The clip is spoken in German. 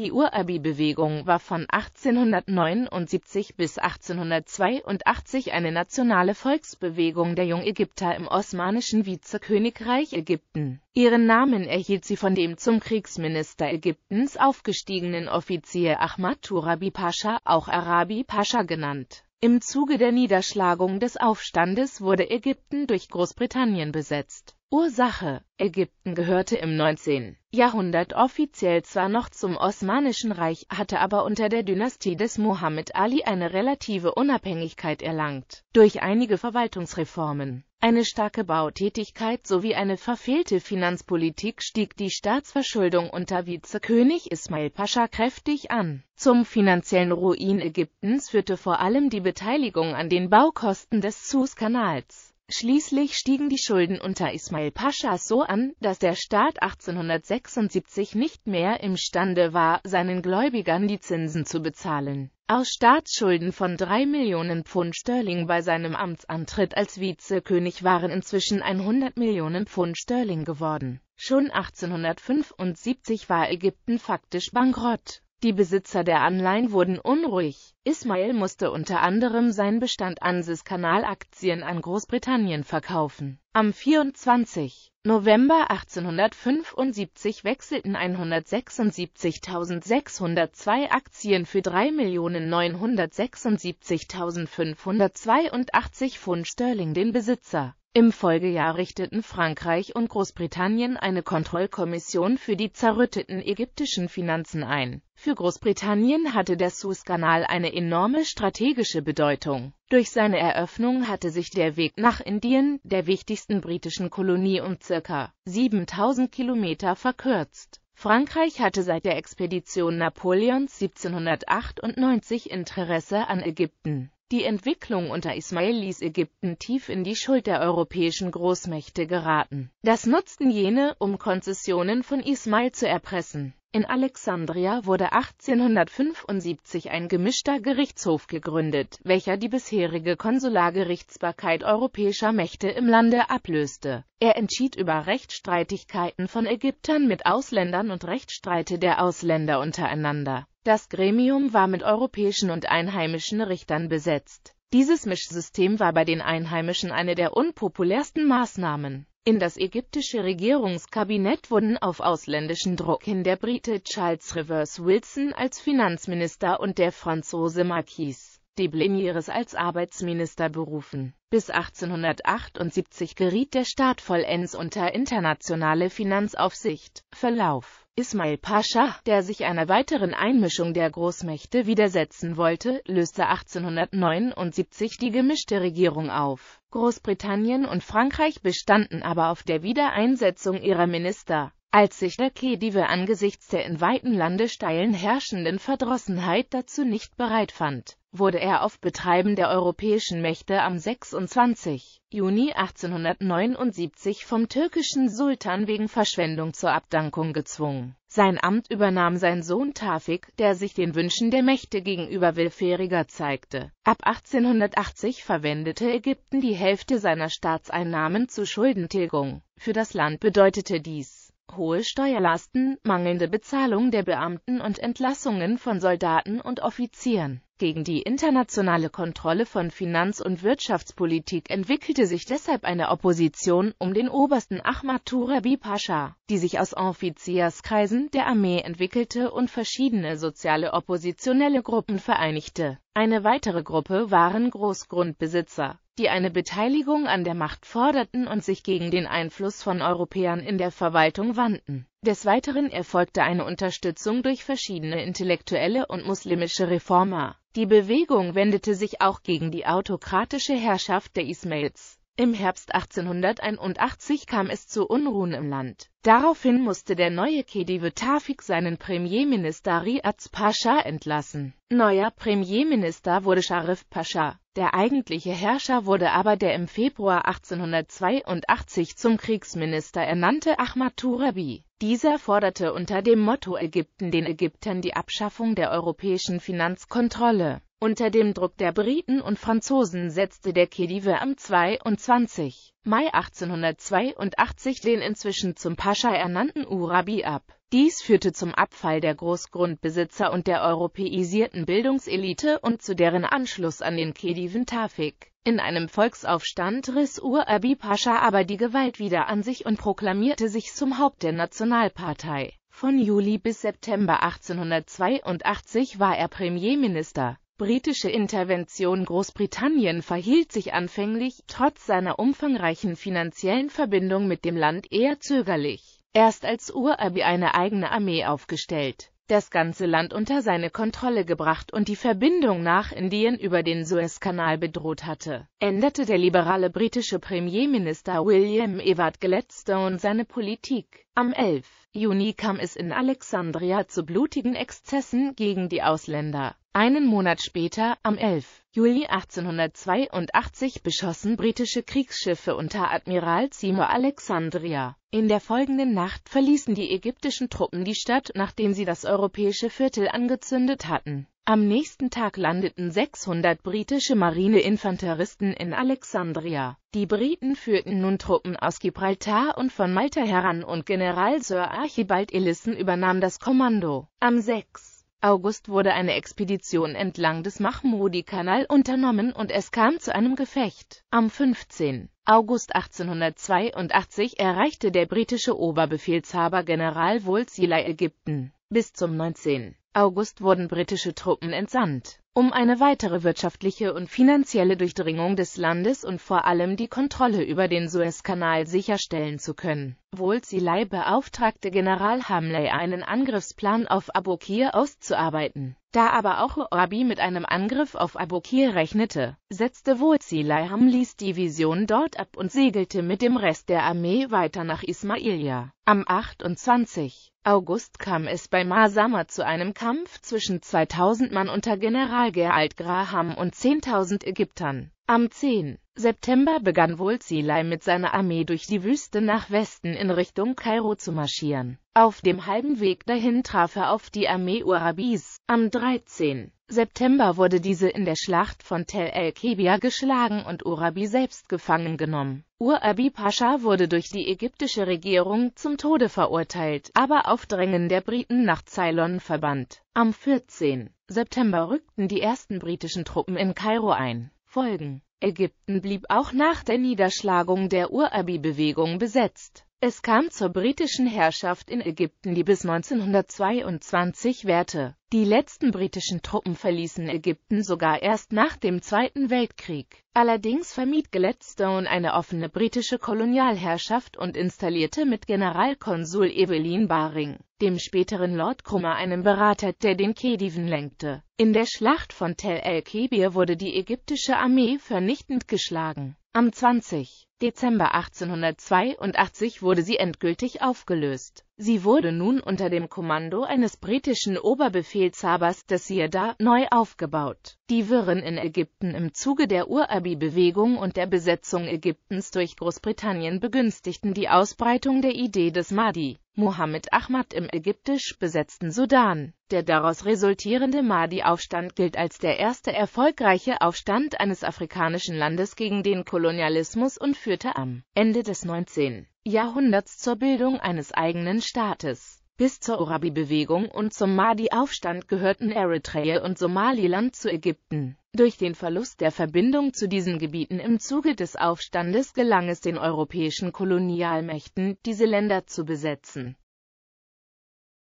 Die Urabi-Bewegung war von 1879 bis 1882 eine nationale Volksbewegung der Jungägypter im osmanischen Vizekönigreich Ägypten. Ihren Namen erhielt sie von dem zum Kriegsminister Ägyptens aufgestiegenen Offizier Ahmad Turabi Pascha, auch Arabi Pascha genannt. Im Zuge der Niederschlagung des Aufstandes wurde Ägypten durch Großbritannien besetzt Ursache Ägypten gehörte im 19. Jahrhundert offiziell zwar noch zum Osmanischen Reich, hatte aber unter der Dynastie des Mohammed Ali eine relative Unabhängigkeit erlangt, durch einige Verwaltungsreformen. Eine starke Bautätigkeit sowie eine verfehlte Finanzpolitik stieg die Staatsverschuldung unter Vizekönig Ismail Pascha kräftig an. Zum finanziellen Ruin Ägyptens führte vor allem die Beteiligung an den Baukosten des Suezkanals. Schließlich stiegen die Schulden unter Ismail Pascha so an, dass der Staat 1876 nicht mehr imstande war, seinen Gläubigern die Zinsen zu bezahlen. Aus Staatsschulden von 3 Millionen Pfund Sterling bei seinem Amtsantritt als Vizekönig waren inzwischen 100 Millionen Pfund Sterling geworden. Schon 1875 war Ägypten faktisch bankrott. Die Besitzer der Anleihen wurden unruhig. Ismail musste unter anderem seinen Bestand an Siskanal-Aktien an Großbritannien verkaufen. Am 24. November 1875 wechselten 176.602 Aktien für 3.976.582 Pfund Sterling den Besitzer. Im Folgejahr richteten Frankreich und Großbritannien eine Kontrollkommission für die zerrütteten ägyptischen Finanzen ein. Für Großbritannien hatte der Suezkanal eine enorme strategische Bedeutung. Durch seine Eröffnung hatte sich der Weg nach Indien, der wichtigsten britischen Kolonie, um ca. 7000 Kilometer verkürzt. Frankreich hatte seit der Expedition Napoleons 1798 Interesse an Ägypten die Entwicklung unter Ismail ließ Ägypten tief in die Schuld der europäischen Großmächte geraten. Das nutzten jene, um Konzessionen von Ismail zu erpressen in Alexandria wurde 1875 ein gemischter Gerichtshof gegründet, welcher die bisherige Konsulargerichtsbarkeit europäischer Mächte im Lande ablöste. Er entschied über Rechtsstreitigkeiten von Ägyptern mit Ausländern und Rechtsstreite der Ausländer untereinander. Das Gremium war mit europäischen und einheimischen Richtern besetzt. Dieses Mischsystem war bei den Einheimischen eine der unpopulärsten Maßnahmen in das ägyptische Regierungskabinett wurden auf ausländischen Druck hin der Brite Charles Rivers Wilson als Finanzminister und der Franzose Marquis de Blemieres als Arbeitsminister berufen. Bis 1878 geriet der Staat vollends unter internationale Finanzaufsicht. Verlauf Ismail Pascha, der sich einer weiteren Einmischung der Großmächte widersetzen wollte, löste 1879 die gemischte Regierung auf. Großbritannien und Frankreich bestanden aber auf der Wiedereinsetzung ihrer Minister als sich der Khedive angesichts der in weiten Landesteilen herrschenden Verdrossenheit dazu nicht bereit fand, wurde er auf Betreiben der europäischen Mächte am 26. Juni 1879 vom türkischen Sultan wegen Verschwendung zur Abdankung gezwungen. Sein Amt übernahm sein Sohn Tafik, der sich den Wünschen der Mächte gegenüber willfähriger zeigte. Ab 1880 verwendete Ägypten die Hälfte seiner Staatseinnahmen zu Schuldentilgung. Für das Land bedeutete dies hohe Steuerlasten, mangelnde Bezahlung der Beamten und Entlassungen von Soldaten und Offizieren. Gegen die internationale Kontrolle von Finanz- und Wirtschaftspolitik entwickelte sich deshalb eine Opposition um den Obersten Ahmad Turabi Pascha, die sich aus Offizierskreisen der Armee entwickelte und verschiedene soziale oppositionelle Gruppen vereinigte. Eine weitere Gruppe waren Großgrundbesitzer, die eine Beteiligung an der Macht forderten und sich gegen den Einfluss von Europäern in der Verwaltung wandten. Des Weiteren erfolgte eine Unterstützung durch verschiedene intellektuelle und muslimische Reformer. Die Bewegung wendete sich auch gegen die autokratische Herrschaft der Ismails im Herbst 1881 kam es zu Unruhen im Land. Daraufhin musste der neue Khedive Tafik seinen Premierminister Riaz Pascha entlassen. Neuer Premierminister wurde Sharif Pascha. Der eigentliche Herrscher wurde aber der im Februar 1882 zum Kriegsminister ernannte Ahmad Turabi. Dieser forderte unter dem Motto Ägypten den Ägyptern die Abschaffung der europäischen Finanzkontrolle. Unter dem Druck der Briten und Franzosen setzte der Khedive am 22. Mai 1882 den inzwischen zum Pascha ernannten Urabi ab. Dies führte zum Abfall der Großgrundbesitzer und der europäisierten Bildungselite und zu deren Anschluss an den Khediven Tafik. In einem Volksaufstand riss Urabi Pascha aber die Gewalt wieder an sich und proklamierte sich zum Haupt der Nationalpartei. Von Juli bis September 1882 war er Premierminister britische Intervention Großbritannien verhielt sich anfänglich, trotz seiner umfangreichen finanziellen Verbindung mit dem Land, eher zögerlich. Erst als Urabi eine eigene Armee aufgestellt, das ganze Land unter seine Kontrolle gebracht und die Verbindung nach Indien über den Suezkanal bedroht hatte, änderte der liberale britische Premierminister William Ewart Gladstone seine Politik. Am 11. Juni kam es in Alexandria zu blutigen Exzessen gegen die Ausländer. Einen Monat später, am 11. Juli 1882, beschossen britische Kriegsschiffe unter Admiral Seymour Alexandria. In der folgenden Nacht verließen die ägyptischen Truppen die Stadt, nachdem sie das europäische Viertel angezündet hatten. Am nächsten Tag landeten 600 britische Marineinfanteristen in Alexandria. Die Briten führten nun Truppen aus Gibraltar und von Malta heran und General Sir Archibald Ellison übernahm das Kommando. Am 6. August wurde eine Expedition entlang des Mahmoudi-Kanal unternommen und es kam zu einem Gefecht. Am 15. August 1882 erreichte der britische Oberbefehlshaber General Wolseley Ägypten. Bis zum 19. August wurden britische Truppen entsandt, um eine weitere wirtschaftliche und finanzielle Durchdringung des Landes und vor allem die Kontrolle über den Suezkanal sicherstellen zu können. Wohlzilei beauftragte General Hamley einen Angriffsplan auf Abukir auszuarbeiten. Da aber auch Orabi mit einem Angriff auf Abukir rechnete, setzte Wohlzilei Hamleys Division dort ab und segelte mit dem Rest der Armee weiter nach Ismailia. Am 28. August kam es bei Masama zu einem Kampf zwischen 2000 Mann unter General Gerald Graham und 10.000 Ägyptern. Am 10. September begann Wulzilei mit seiner Armee durch die Wüste nach Westen in Richtung Kairo zu marschieren. Auf dem halben Weg dahin traf er auf die Armee Urabis. Am 13. September wurde diese in der Schlacht von Tel el-Kebia geschlagen und Urabi selbst gefangen genommen. Urabi Pascha wurde durch die ägyptische Regierung zum Tode verurteilt, aber auf Drängen der Briten nach Ceylon verbannt. Am 14. September rückten die ersten britischen Truppen in Kairo ein folgen. Ägypten blieb auch nach der Niederschlagung der Urabi-Bewegung besetzt. Es kam zur britischen Herrschaft in Ägypten, die bis 1922 währte. Die letzten britischen Truppen verließen Ägypten sogar erst nach dem Zweiten Weltkrieg. Allerdings vermied Gladstone eine offene britische Kolonialherrschaft und installierte mit Generalkonsul Evelyn Baring, dem späteren Lord Cromer, einen Berater, der den Khediven lenkte. In der Schlacht von Tel el-Kebir wurde die ägyptische Armee vernichtend geschlagen. Am 20. Dezember 1882 wurde sie endgültig aufgelöst. Sie wurde nun unter dem Kommando eines britischen Oberbefehlshabers des Sirda neu aufgebaut. Die Wirren in Ägypten im Zuge der Urabi-Bewegung und der Besetzung Ägyptens durch Großbritannien begünstigten die Ausbreitung der Idee des Mahdi, Mohammed Ahmad im ägyptisch besetzten Sudan der daraus resultierende Mahdi-Aufstand gilt als der erste erfolgreiche Aufstand eines afrikanischen Landes gegen den Kolonialismus und führte am Ende des 19. Jahrhunderts zur Bildung eines eigenen Staates. Bis zur urabi bewegung und zum Mahdi-Aufstand gehörten Eritrea und Somaliland zu Ägypten. Durch den Verlust der Verbindung zu diesen Gebieten im Zuge des Aufstandes gelang es den europäischen Kolonialmächten, diese Länder zu besetzen.